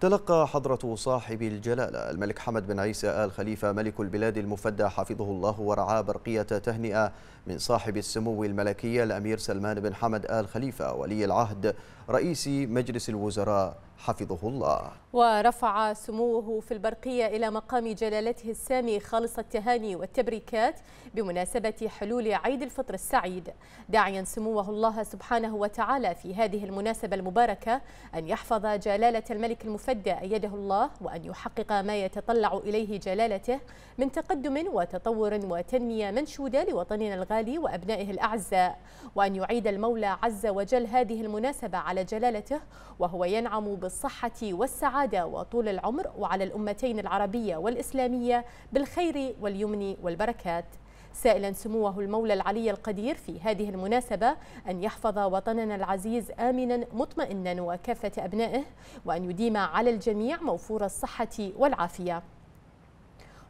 تلقى حضرة صاحب الجلالة الملك حمد بن عيسى آل خليفة ملك البلاد المفدى حفظه الله ورعاه برقية تهنئة من صاحب السمو الملكية الأمير سلمان بن حمد آل خليفة ولي العهد رئيس مجلس الوزراء حفظه الله ورفع سموه في البرقية إلى مقام جلالته السامي خالص التهاني والتبريكات بمناسبة حلول عيد الفطر السعيد داعيا سموه الله سبحانه وتعالى في هذه المناسبة المباركة أن يحفظ جلالة الملك المفدى أيده الله وأن يحقق ما يتطلع إليه جلالته من تقدم وتطور وتنمية منشودة لوطننا الغالي وأبنائه الأعزاء وأن يعيد المولى عز وجل هذه المناسبة على جلالته وهو ينعم بالصحة والسعادة وطول العمر وعلى الأمتين العربية والإسلامية بالخير واليمن والبركات سائلا سموه المولى العلي القدير في هذه المناسبة أن يحفظ وطننا العزيز آمنا مطمئنا وكافة أبنائه وأن يديم على الجميع موفور الصحة والعافية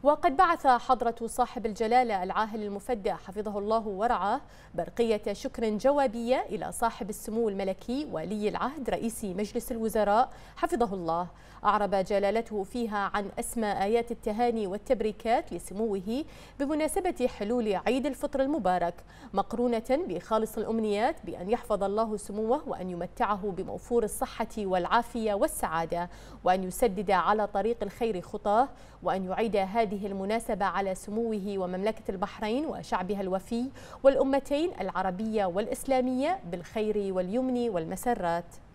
وقد بعث حضرة صاحب الجلالة العاهل المفدى حفظه الله ورعاه برقية شكر جوابية إلى صاحب السمو الملكي ولي العهد رئيس مجلس الوزراء حفظه الله أعرب جلالته فيها عن أسمى آيات التهاني والتبريكات لسموه بمناسبة حلول عيد الفطر المبارك مقرونة بخالص الأمنيات بأن يحفظ الله سموه وأن يمتعه بموفور الصحة والعافية والسعادة وأن يسدد على طريق الخير خطاه وأن يعيد هذه هذه المناسبة على سموه ومملكة البحرين وشعبها الوفي والأمتين العربية والإسلامية بالخير واليمن والمسرات